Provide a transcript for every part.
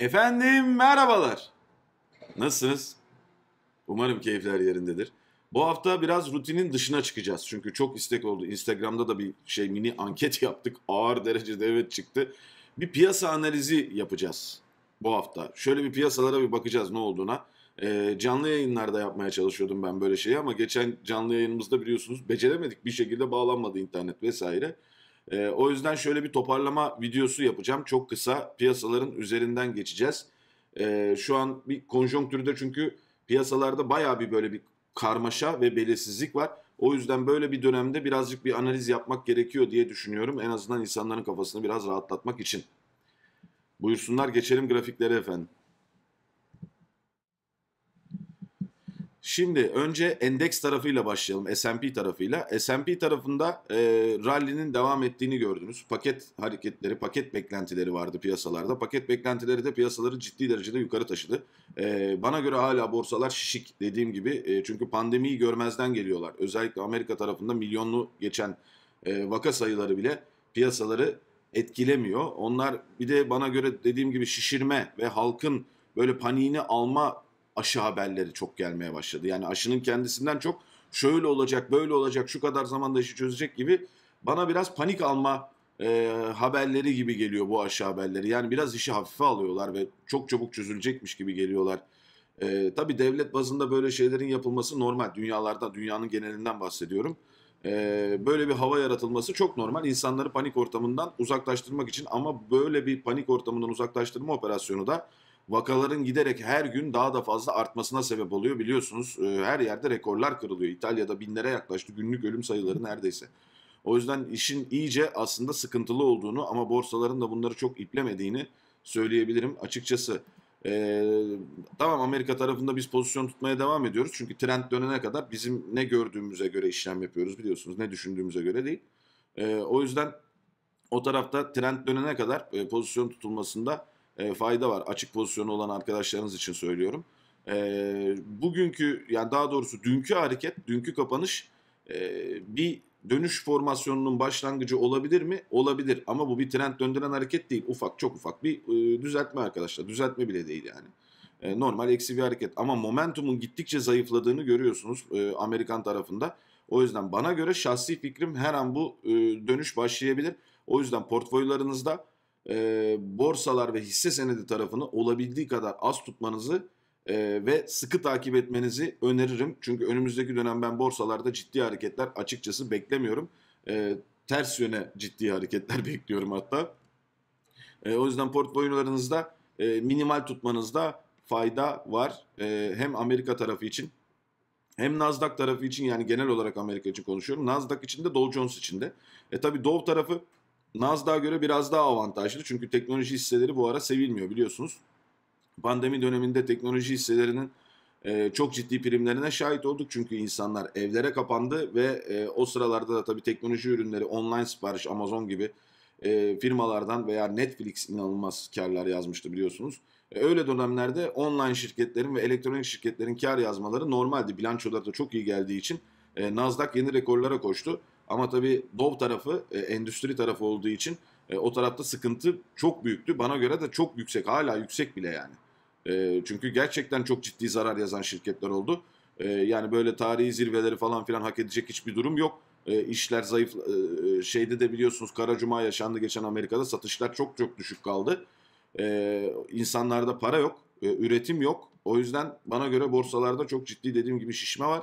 Efendim merhabalar. Nasılsınız? Umarım keyifler yerindedir. Bu hafta biraz rutinin dışına çıkacağız. Çünkü çok istek oldu. Instagram'da da bir şey mini anket yaptık. Ağır derecede evet çıktı. Bir piyasa analizi yapacağız bu hafta. Şöyle bir piyasalara bir bakacağız ne olduğuna. E, canlı yayınlarda yapmaya çalışıyordum ben böyle şeyi ama geçen canlı yayınımızda biliyorsunuz beceremedik. Bir şekilde bağlanmadı internet vesaire. E, o yüzden şöyle bir toparlama videosu yapacağım. Çok kısa piyasaların üzerinden geçeceğiz. E, şu an bir konjonktürde çünkü piyasalarda baya bir böyle bir karmaşa ve belirsizlik var. O yüzden böyle bir dönemde birazcık bir analiz yapmak gerekiyor diye düşünüyorum. En azından insanların kafasını biraz rahatlatmak için. Buyursunlar geçelim grafiklere efendim. Şimdi önce endeks tarafıyla başlayalım. S&P tarafıyla. S&P tarafında e, rallinin devam ettiğini gördünüz. Paket hareketleri, paket beklentileri vardı piyasalarda. Paket beklentileri de piyasaları ciddi derecede yukarı taşıdı. E, bana göre hala borsalar şişik dediğim gibi. E, çünkü pandemiyi görmezden geliyorlar. Özellikle Amerika tarafında milyonlu geçen e, vaka sayıları bile piyasaları etkilemiyor. Onlar bir de bana göre dediğim gibi şişirme ve halkın böyle paniğini alma aşı haberleri çok gelmeye başladı. Yani aşının kendisinden çok şöyle olacak, böyle olacak, şu kadar zamanda işi çözecek gibi bana biraz panik alma e, haberleri gibi geliyor bu aşı haberleri. Yani biraz işi hafife alıyorlar ve çok çabuk çözülecekmiş gibi geliyorlar. E, tabii devlet bazında böyle şeylerin yapılması normal. Dünyalarda, dünyanın genelinden bahsediyorum. E, böyle bir hava yaratılması çok normal. İnsanları panik ortamından uzaklaştırmak için ama böyle bir panik ortamından uzaklaştırma operasyonu da vakaların giderek her gün daha da fazla artmasına sebep oluyor. Biliyorsunuz e, her yerde rekorlar kırılıyor. İtalya'da binlere yaklaştı günlük ölüm sayıları neredeyse. O yüzden işin iyice aslında sıkıntılı olduğunu ama borsaların da bunları çok iplemediğini söyleyebilirim açıkçası. Ee, tamam Amerika tarafında biz pozisyon tutmaya devam ediyoruz. Çünkü trend dönene kadar bizim ne gördüğümüze göre işlem yapıyoruz biliyorsunuz. Ne düşündüğümüze göre değil. Ee, o yüzden o tarafta trend dönene kadar e, pozisyon tutulmasında e, fayda var. Açık pozisyonu olan arkadaşlarınız için söylüyorum. E, bugünkü yani daha doğrusu dünkü hareket, dünkü kapanış e, bir dönüş formasyonunun başlangıcı olabilir mi? Olabilir ama bu bir trend döndüren hareket değil. Ufak çok ufak bir e, düzeltme arkadaşlar. Düzeltme bile değil yani. E, normal eksi bir hareket ama momentumun gittikçe zayıfladığını görüyorsunuz e, Amerikan tarafında. O yüzden bana göre şahsi fikrim her an bu e, dönüş başlayabilir. O yüzden portföylerinizde e, borsalar ve hisse senedi tarafını olabildiği kadar az tutmanızı e, ve sıkı takip etmenizi öneririm. Çünkü önümüzdeki dönem ben borsalarda ciddi hareketler açıkçası beklemiyorum. E, ters yöne ciddi hareketler bekliyorum hatta. E, o yüzden portföylarınızda e, minimal tutmanızda fayda var. E, hem Amerika tarafı için hem Nasdaq tarafı için yani genel olarak Amerika için konuşuyorum. Nasdaq için de Dow Jones için de. E tabi Dow tarafı Nasdaq'a göre biraz daha avantajlı çünkü teknoloji hisseleri bu ara sevilmiyor biliyorsunuz. Pandemi döneminde teknoloji hisselerinin e, çok ciddi primlerine şahit olduk. Çünkü insanlar evlere kapandı ve e, o sıralarda da tabii teknoloji ürünleri, online sipariş, Amazon gibi e, firmalardan veya Netflix inanılmaz karlar yazmıştı biliyorsunuz. E, öyle dönemlerde online şirketlerin ve elektronik şirketlerin kar yazmaları normaldi. Bilançolar da çok iyi geldiği için e, Nasdaq yeni rekorlara koştu. Ama tabii Dov tarafı e, endüstri tarafı olduğu için e, o tarafta sıkıntı çok büyüktü. Bana göre de çok yüksek. Hala yüksek bile yani. E, çünkü gerçekten çok ciddi zarar yazan şirketler oldu. E, yani böyle tarihi zirveleri falan filan hak edecek hiçbir durum yok. E, işler zayıf. E, e şeyde de biliyorsunuz Kara Cuma yaşandı geçen Amerika'da. Satışlar çok çok düşük kaldı. E, insanlarda para yok. E, üretim yok. O yüzden bana göre borsalarda çok ciddi dediğim gibi şişme var.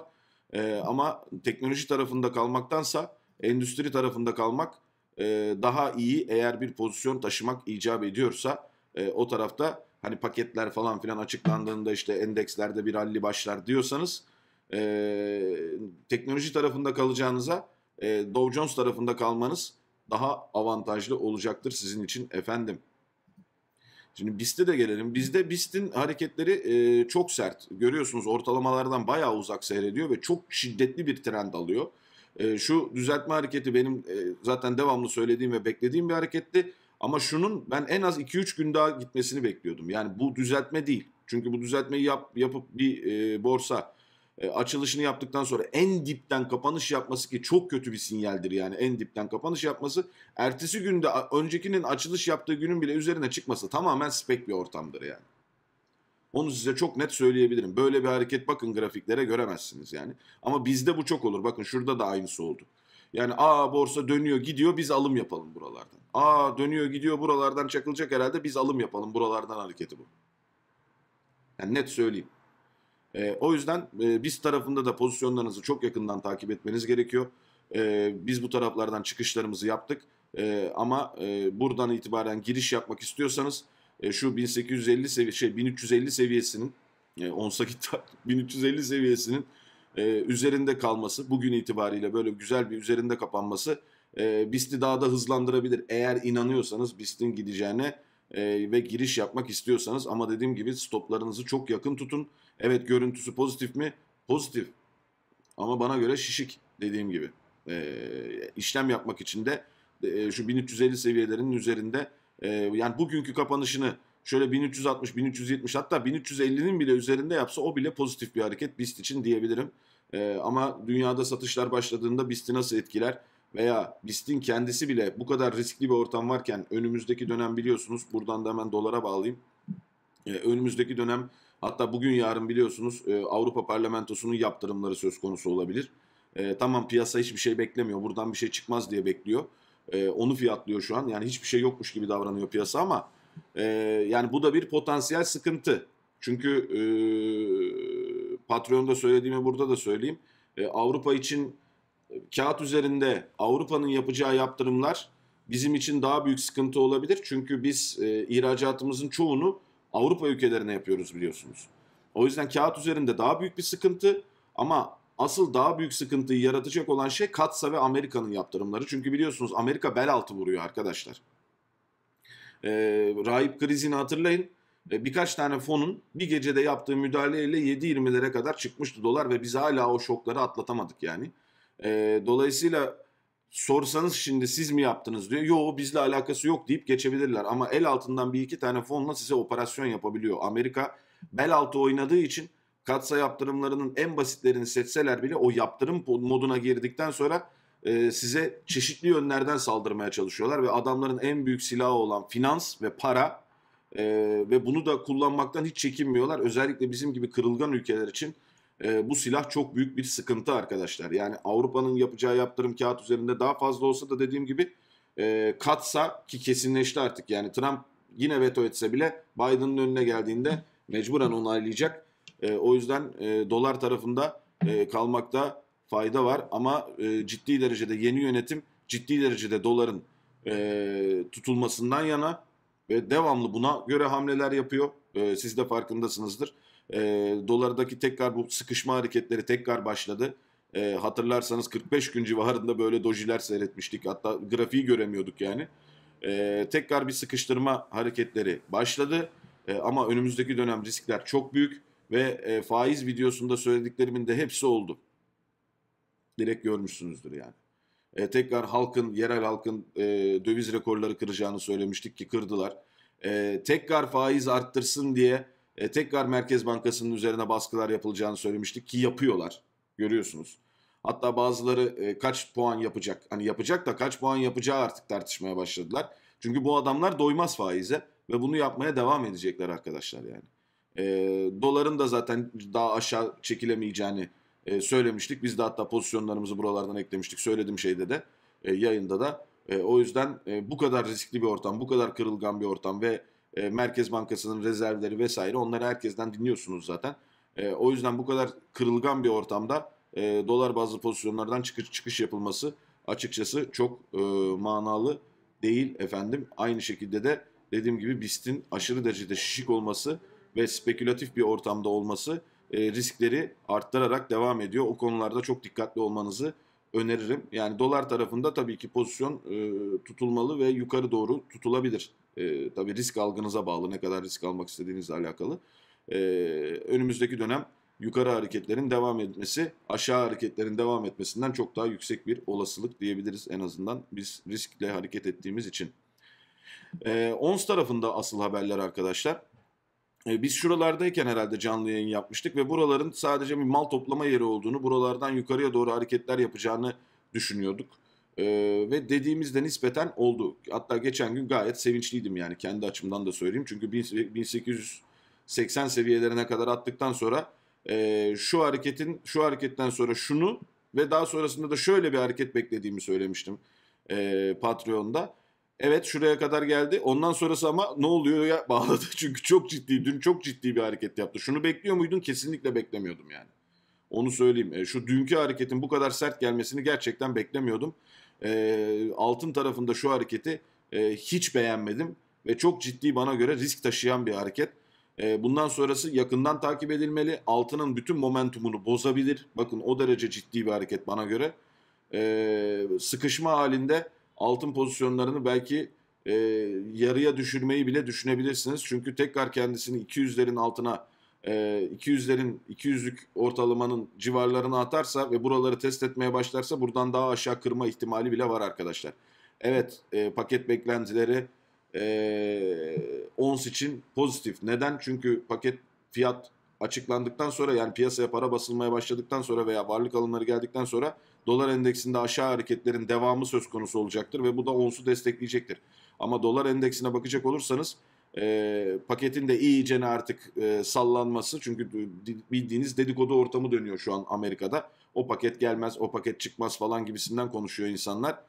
E, ama teknoloji tarafında kalmaktansa endüstri tarafında kalmak e, daha iyi eğer bir pozisyon taşımak icap ediyorsa e, o tarafta hani paketler falan filan açıklandığında işte endekslerde bir rally başlar diyorsanız e, teknoloji tarafında kalacağınıza e, Dow Jones tarafında kalmanız daha avantajlı olacaktır sizin için efendim. Şimdi BIST'e de gelelim. Bizde BIST'in hareketleri e, çok sert. Görüyorsunuz ortalamalardan bayağı uzak seyrediyor ve çok şiddetli bir trend alıyor. E, şu düzeltme hareketi benim e, zaten devamlı söylediğim ve beklediğim bir hareketti. Ama şunun ben en az 2-3 gün daha gitmesini bekliyordum. Yani bu düzeltme değil. Çünkü bu düzeltmeyi yap, yapıp bir e, borsa e, açılışını yaptıktan sonra en dipten kapanış yapması ki çok kötü bir sinyaldir yani en dipten kapanış yapması. Ertesi günde öncekinin açılış yaptığı günün bile üzerine çıkması tamamen spek bir ortamdır yani. Onu size çok net söyleyebilirim. Böyle bir hareket bakın grafiklere göremezsiniz yani. Ama bizde bu çok olur. Bakın şurada da aynısı oldu. Yani aa borsa dönüyor gidiyor biz alım yapalım buralardan. Aa dönüyor gidiyor buralardan çakılacak herhalde biz alım yapalım buralardan hareketi bu. Yani net söyleyeyim. E, o yüzden e, biz tarafında da pozisyonlarınızı çok yakından takip etmeniz gerekiyor. E, biz bu taraflardan çıkışlarımızı yaptık. E, ama e, buradan itibaren giriş yapmak istiyorsanız e, şu 1850 sevi şey 1350 seviyesinin e, onsa 1350 seviyesinin e, üzerinde kalması bugün itibariyle böyle güzel bir üzerinde kapanması e, BIST'i daha da hızlandırabilir. Eğer inanıyorsanız BIST'in gideceğine e, ve giriş yapmak istiyorsanız ama dediğim gibi stoplarınızı çok yakın tutun. Evet görüntüsü pozitif mi? Pozitif. Ama bana göre şişik dediğim gibi. E, işlem yapmak için de e, şu 1350 seviyelerinin üzerinde ee, yani bugünkü kapanışını şöyle 1360, 1370 hatta 1350'nin bile üzerinde yapsa o bile pozitif bir hareket BIST için diyebilirim. Ee, ama dünyada satışlar başladığında BIST'i nasıl etkiler? veya BIST'in kendisi bile bu kadar riskli bir ortam varken önümüzdeki dönem biliyorsunuz buradan da hemen dolara bağlayayım. Ee, önümüzdeki dönem hatta bugün yarın biliyorsunuz e, Avrupa Parlamentosu'nun yaptırımları söz konusu olabilir. E, tamam piyasa hiçbir şey beklemiyor buradan bir şey çıkmaz diye bekliyor. E, onu fiyatlıyor şu an. Yani hiçbir şey yokmuş gibi davranıyor piyasa ama e, yani bu da bir potansiyel sıkıntı. Çünkü e, Patreon'da söylediğimi burada da söyleyeyim. E, Avrupa için e, kağıt üzerinde Avrupa'nın yapacağı yaptırımlar bizim için daha büyük sıkıntı olabilir. Çünkü biz e, ihracatımızın çoğunu Avrupa ülkelerine yapıyoruz biliyorsunuz. O yüzden kağıt üzerinde daha büyük bir sıkıntı ama Asıl daha büyük sıkıntıyı yaratacak olan şey Katsa ve Amerika'nın yaptırımları. Çünkü biliyorsunuz Amerika bel altı vuruyor arkadaşlar. E, rahip krizini hatırlayın. E, birkaç tane fonun bir gecede yaptığı müdahaleyle 7.20'lere kadar çıkmıştı dolar ve biz hala o şokları atlatamadık yani. E, dolayısıyla sorsanız şimdi siz mi yaptınız diyor. Yo bizle alakası yok deyip geçebilirler. Ama el altından bir iki tane fonla size operasyon yapabiliyor. Amerika bel altı oynadığı için katsa yaptırımlarının en basitlerini seçseler bile o yaptırım moduna girdikten sonra e, size çeşitli yönlerden saldırmaya çalışıyorlar ve adamların en büyük silahı olan finans ve para e, ve bunu da kullanmaktan hiç çekinmiyorlar. Özellikle bizim gibi kırılgan ülkeler için e, bu silah çok büyük bir sıkıntı arkadaşlar. Yani Avrupa'nın yapacağı yaptırım kağıt üzerinde daha fazla olsa da dediğim gibi e, katsa ki kesinleşti artık yani Trump yine veto etse bile Biden'ın önüne geldiğinde mecburen onaylayacak. E, o yüzden e, dolar tarafında e, kalmakta fayda var ama e, ciddi derecede yeni yönetim ciddi derecede doların e, tutulmasından yana ve devamlı buna göre hamleler yapıyor. E, siz de farkındasınızdır. E, dolardaki tekrar bu sıkışma hareketleri tekrar başladı. E, hatırlarsanız 45 gün civarında böyle dojiler seyretmiştik. Hatta grafiği göremiyorduk yani. E, tekrar bir sıkıştırma hareketleri başladı. E, ama önümüzdeki dönem riskler çok büyük ve e, faiz videosunda söylediklerimin de hepsi oldu. Direkt görmüşsünüzdür yani. E, tekrar halkın, yerel halkın e, döviz rekorları kıracağını söylemiştik ki kırdılar. E, tekrar faiz arttırsın diye e, tekrar Merkez Bankası'nın üzerine baskılar yapılacağını söylemiştik ki yapıyorlar. Görüyorsunuz. Hatta bazıları e, kaç puan yapacak, hani yapacak da kaç puan yapacağı artık tartışmaya başladılar. Çünkü bu adamlar doymaz faize ve bunu yapmaya devam edecekler arkadaşlar yani. E, doların da zaten daha aşağı çekilemeyeceğini e, söylemiştik. Biz de hatta pozisyonlarımızı buralardan eklemiştik. Söylediğim şeyde de e, yayında da. E, o yüzden e, bu kadar riskli bir ortam, bu kadar kırılgan bir ortam ve e, Merkez Bankası'nın rezervleri vesaire onları herkesten dinliyorsunuz zaten. E, o yüzden bu kadar kırılgan bir ortamda e, dolar bazlı pozisyonlardan çıkış, çıkış yapılması açıkçası çok e, manalı değil efendim. Aynı şekilde de dediğim gibi BIST'in aşırı derecede şişik olması ve spekülatif bir ortamda olması e, riskleri arttırarak devam ediyor. O konularda çok dikkatli olmanızı öneririm. Yani dolar tarafında tabii ki pozisyon e, tutulmalı ve yukarı doğru tutulabilir. E, tabii risk algınıza bağlı ne kadar risk almak istediğinizle alakalı. E, önümüzdeki dönem yukarı hareketlerin devam etmesi aşağı hareketlerin devam etmesinden çok daha yüksek bir olasılık diyebiliriz en azından biz riskle hareket ettiğimiz için. E, ONS tarafında asıl haberler arkadaşlar. E, biz şuralardayken herhalde canlı yayın yapmıştık ve buraların sadece bir mal toplama yeri olduğunu, buralardan yukarıya doğru hareketler yapacağını düşünüyorduk. Ee, ve dediğimizde nispeten oldu. Hatta geçen gün gayet sevinçliydim yani kendi açımdan da söyleyeyim. Çünkü 1880 seviyelerine kadar attıktan sonra e, şu hareketin şu hareketten sonra şunu ve daha sonrasında da şöyle bir hareket beklediğimi söylemiştim e, Patreon'da. Evet şuraya kadar geldi. Ondan sonrası ama ne oluyor ya bağladı. Çünkü çok ciddi, dün çok ciddi bir hareket yaptı. Şunu bekliyor muydun? Kesinlikle beklemiyordum yani. Onu söyleyeyim. E, şu dünkü hareketin bu kadar sert gelmesini gerçekten beklemiyordum. E, altın tarafında şu hareketi e, hiç beğenmedim. Ve çok ciddi bana göre risk taşıyan bir hareket. E, bundan sonrası yakından takip edilmeli. Altının bütün momentumunu bozabilir. Bakın o derece ciddi bir hareket bana göre. E, sıkışma halinde altın pozisyonlarını belki e, yarıya düşürmeyi bile düşünebilirsiniz. Çünkü tekrar kendisini 200'lerin altına e, 200'lerin 200'lük ortalamanın civarlarına atarsa ve buraları test etmeye başlarsa buradan daha aşağı kırma ihtimali bile var arkadaşlar. Evet e, paket beklentileri e, ons için pozitif. Neden? Çünkü paket fiyat açıklandıktan sonra yani piyasaya para basılmaya başladıktan sonra veya varlık alımları geldikten sonra dolar endeksinde aşağı hareketlerin devamı söz konusu olacaktır ve bu da onsu destekleyecektir. Ama dolar endeksine bakacak olursanız e, paketin de iyice artık e, sallanması çünkü bildiğiniz dedikodu ortamı dönüyor şu an Amerika'da. O paket gelmez, o paket çıkmaz falan gibisinden konuşuyor insanlar.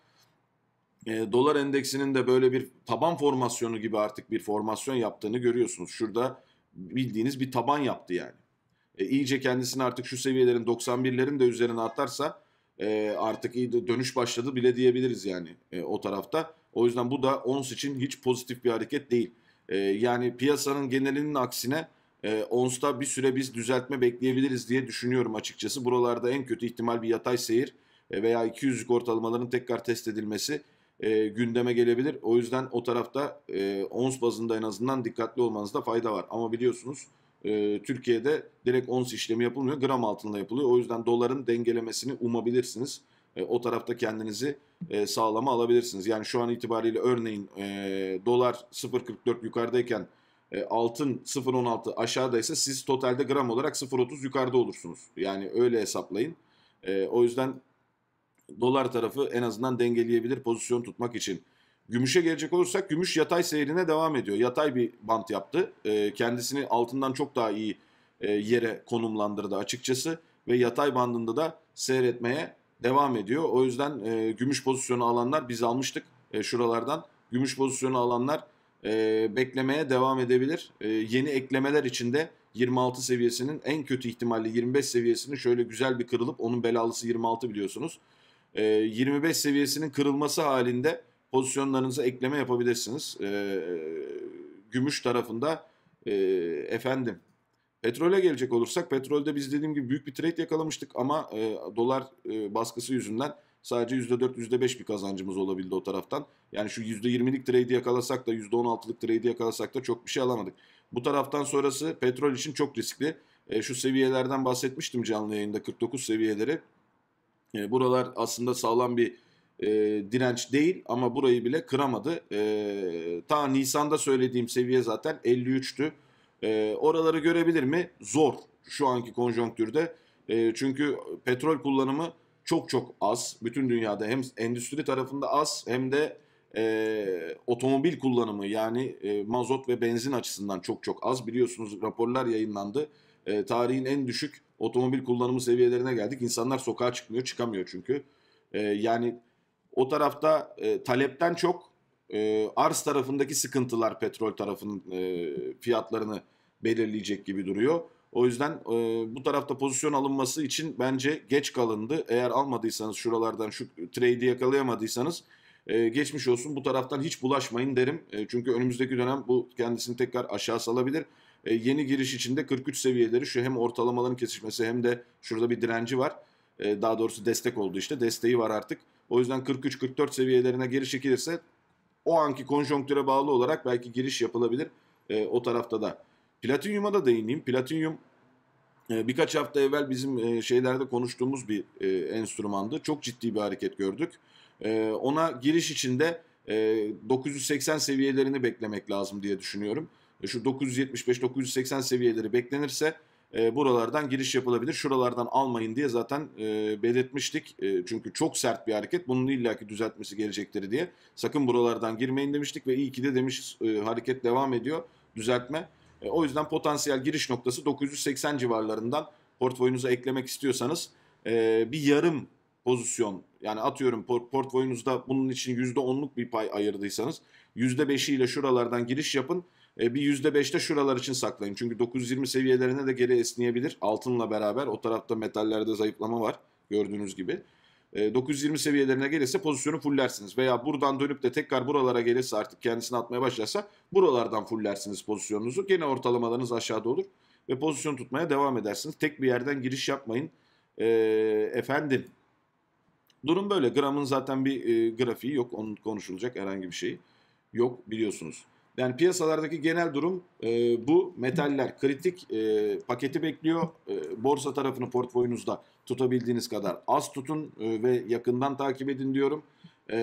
E, dolar endeksinin de böyle bir taban formasyonu gibi artık bir formasyon yaptığını görüyorsunuz. Şurada bildiğiniz bir taban yaptı yani. E, iyice kendisini artık şu seviyelerin 91'lerin de üzerine atarsa e, artık iyi dönüş başladı bile diyebiliriz yani e, o tarafta. O yüzden bu da ons için hiç pozitif bir hareket değil. E, yani piyasanın genelinin aksine e, onsta bir süre biz düzeltme bekleyebiliriz diye düşünüyorum açıkçası. Buralarda en kötü ihtimal bir yatay seyir e, veya 200'lük ortalamaların tekrar test edilmesi e, gündeme gelebilir. O yüzden o tarafta e, ons bazında en azından dikkatli olmanızda fayda var. Ama biliyorsunuz e, Türkiye'de direkt ons işlemi yapılmıyor. Gram altında yapılıyor. O yüzden doların dengelemesini umabilirsiniz. E, o tarafta kendinizi e, sağlama alabilirsiniz. Yani şu an itibariyle örneğin e, dolar 0.44 yukarıdayken e, altın 0.16 aşağıdaysa siz totalde gram olarak 0.30 yukarıda olursunuz. Yani öyle hesaplayın. E, o yüzden dolar tarafı en azından dengeleyebilir pozisyon tutmak için. Gümüşe gelecek olursak gümüş yatay seyrine devam ediyor. Yatay bir bant yaptı. E, kendisini altından çok daha iyi e, yere konumlandırdı açıkçası ve yatay bandında da seyretmeye devam ediyor. O yüzden e, gümüş pozisyonu alanlar biz almıştık e, şuralardan. Gümüş pozisyonu alanlar e, beklemeye devam edebilir. E, yeni eklemeler içinde 26 seviyesinin en kötü ihtimalle 25 seviyesini şöyle güzel bir kırılıp onun belalısı 26 biliyorsunuz e, ee, 25 seviyesinin kırılması halinde pozisyonlarınıza ekleme yapabilirsiniz. E, gümüş tarafında e, efendim Petrole gelecek olursak petrolde biz dediğim gibi büyük bir trade yakalamıştık ama e, dolar e, baskısı yüzünden sadece %4 %5 bir kazancımız olabildi o taraftan. Yani şu %20'lik trade'i yakalasak da %16'lık trade'i yakalasak da çok bir şey alamadık. Bu taraftan sonrası petrol için çok riskli. E, şu seviyelerden bahsetmiştim canlı yayında 49 seviyeleri. E, buralar aslında sağlam bir e, direnç değil ama burayı bile kıramadı. E, ta Nisan'da söylediğim seviye zaten 53'tü. E, oraları görebilir mi? Zor şu anki konjonktürde. E, çünkü petrol kullanımı çok çok az. Bütün dünyada hem endüstri tarafında az hem de e, otomobil kullanımı yani e, mazot ve benzin açısından çok çok az. Biliyorsunuz raporlar yayınlandı. E, tarihin en düşük otomobil kullanımı seviyelerine geldik. İnsanlar sokağa çıkmıyor, çıkamıyor çünkü. E, yani o tarafta e, talepten çok e, arz tarafındaki sıkıntılar petrol tarafının e, fiyatlarını belirleyecek gibi duruyor. O yüzden e, bu tarafta pozisyon alınması için bence geç kalındı. Eğer almadıysanız şuralardan şu trade'i yakalayamadıysanız e, geçmiş olsun bu taraftan hiç bulaşmayın derim. E, çünkü önümüzdeki dönem bu kendisini tekrar aşağı salabilir. E, yeni giriş içinde 43 seviyeleri şu hem ortalamaların kesişmesi hem de şurada bir direnci var. E, daha doğrusu destek oldu işte. Desteği var artık. O yüzden 43-44 seviyelerine geri çekilirse o anki konjonktüre bağlı olarak belki giriş yapılabilir e, o tarafta da. Platinyum'a da değineyim. Platinyum e, birkaç hafta evvel bizim şeylerde konuştuğumuz bir enstrümandı. Çok ciddi bir hareket gördük. ona giriş içinde 980 seviyelerini beklemek lazım diye düşünüyorum. E, şu 975-980 seviyeleri beklenirse e, buralardan giriş yapılabilir. Şuralardan almayın diye zaten e, belirtmiştik. E, çünkü çok sert bir hareket. Bunun illaki düzeltmesi gelecektir diye. Sakın buralardan girmeyin demiştik ve iyi ki de demiş e, hareket devam ediyor. Düzeltme. E, o yüzden potansiyel giriş noktası 980 civarlarından portföyünüze eklemek istiyorsanız e, bir yarım pozisyon yani atıyorum portföyünüzde bunun için %10'luk bir pay ayırdıysanız %5'iyle şuralardan giriş yapın. E, bir %5'te şuralar için saklayın. Çünkü 920 seviyelerine de geri esneyebilir. Altınla beraber o tarafta metallerde zayıflama var gördüğünüz gibi. E, 920 seviyelerine gelirse pozisyonu fullersiniz. Veya buradan dönüp de tekrar buralara gelirse artık kendisini atmaya başlarsa buralardan fullersiniz pozisyonunuzu. Gene ortalamalarınız aşağıda olur ve pozisyon tutmaya devam edersiniz. Tek bir yerden giriş yapmayın. E, efendim durum böyle. Gramın zaten bir e, grafiği yok. Onun konuşulacak herhangi bir şey yok biliyorsunuz. Yani piyasalardaki genel durum e, bu. Metaller kritik e, paketi bekliyor. E, borsa tarafını portföyünüzde tutabildiğiniz kadar az tutun e, ve yakından takip edin diyorum. E,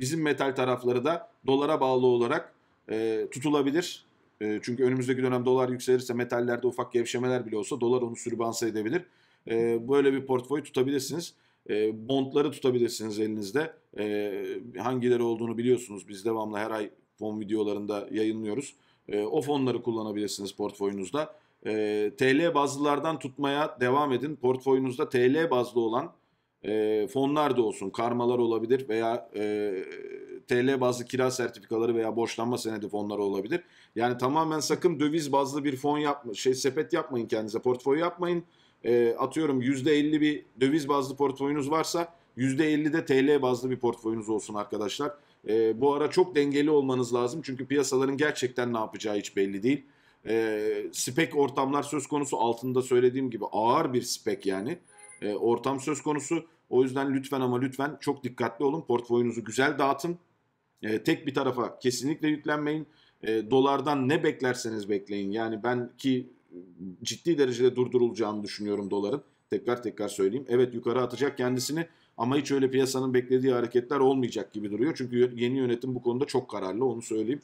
bizim metal tarafları da dolara bağlı olarak e, tutulabilir. E, çünkü önümüzdeki dönem dolar yükselirse metallerde ufak gevşemeler bile olsa dolar onu sürbanse edebilir. E, böyle bir portföy tutabilirsiniz. E, bondları tutabilirsiniz elinizde. E, hangileri olduğunu biliyorsunuz. Biz devamlı her ay fon videolarında yayınlıyoruz. E, o fonları kullanabilirsiniz portföyünüzde. E, TL bazlılardan tutmaya devam edin. Portföyünüzde TL bazlı olan e, fonlar da olsun. Karmalar olabilir veya e, TL bazlı kira sertifikaları veya borçlanma senedi fonları olabilir. Yani tamamen sakın döviz bazlı bir fon yapma, şey sepet yapmayın kendinize, portföy yapmayın. E, atıyorum %50 bir döviz bazlı portföyünüz varsa %50 de TL bazlı bir portföyünüz olsun arkadaşlar. E, bu ara çok dengeli olmanız lazım çünkü piyasaların gerçekten ne yapacağı hiç belli değil. E, spek ortamlar söz konusu altında söylediğim gibi ağır bir spek yani e, ortam söz konusu. O yüzden lütfen ama lütfen çok dikkatli olun. Portföyünüzü güzel dağıtın. E, tek bir tarafa kesinlikle yüklenmeyin. E, dolardan ne beklerseniz bekleyin. Yani ben ki ciddi derecede durdurulacağını düşünüyorum doların. Tekrar tekrar söyleyeyim. Evet yukarı atacak kendisini. Ama hiç öyle piyasanın beklediği hareketler olmayacak gibi duruyor. Çünkü yeni yönetim bu konuda çok kararlı onu söyleyeyim.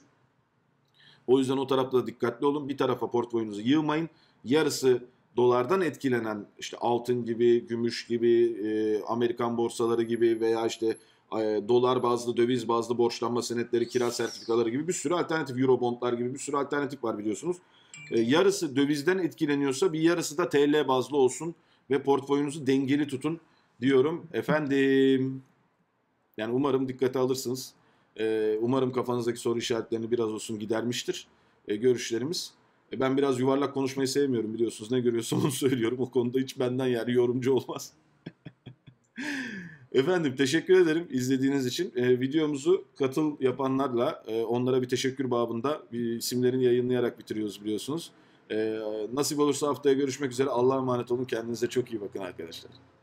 O yüzden o tarafta da dikkatli olun. Bir tarafa portföyünüzü yığmayın. Yarısı dolardan etkilenen işte altın gibi, gümüş gibi, e, Amerikan borsaları gibi veya işte e, dolar bazlı, döviz bazlı borçlanma senetleri, kira sertifikaları gibi bir sürü alternatif, eurobondlar gibi bir sürü alternatif var biliyorsunuz. E, yarısı dövizden etkileniyorsa bir yarısı da TL bazlı olsun ve portföyünüzü dengeli tutun diyorum efendim. Yani umarım dikkate alırsınız. Ee, umarım kafanızdaki soru işaretlerini biraz olsun gidermiştir e, görüşlerimiz. E, ben biraz yuvarlak konuşmayı sevmiyorum biliyorsunuz. Ne görüyorsam onu söylüyorum. O konuda hiç benden yani yorumcu olmaz. Efendim teşekkür ederim izlediğiniz için. E, videomuzu katıl yapanlarla e, onlara bir teşekkür babında bir isimlerini yayınlayarak bitiriyoruz biliyorsunuz. E, nasip olursa haftaya görüşmek üzere. Allah'a emanet olun. Kendinize çok iyi bakın arkadaşlar.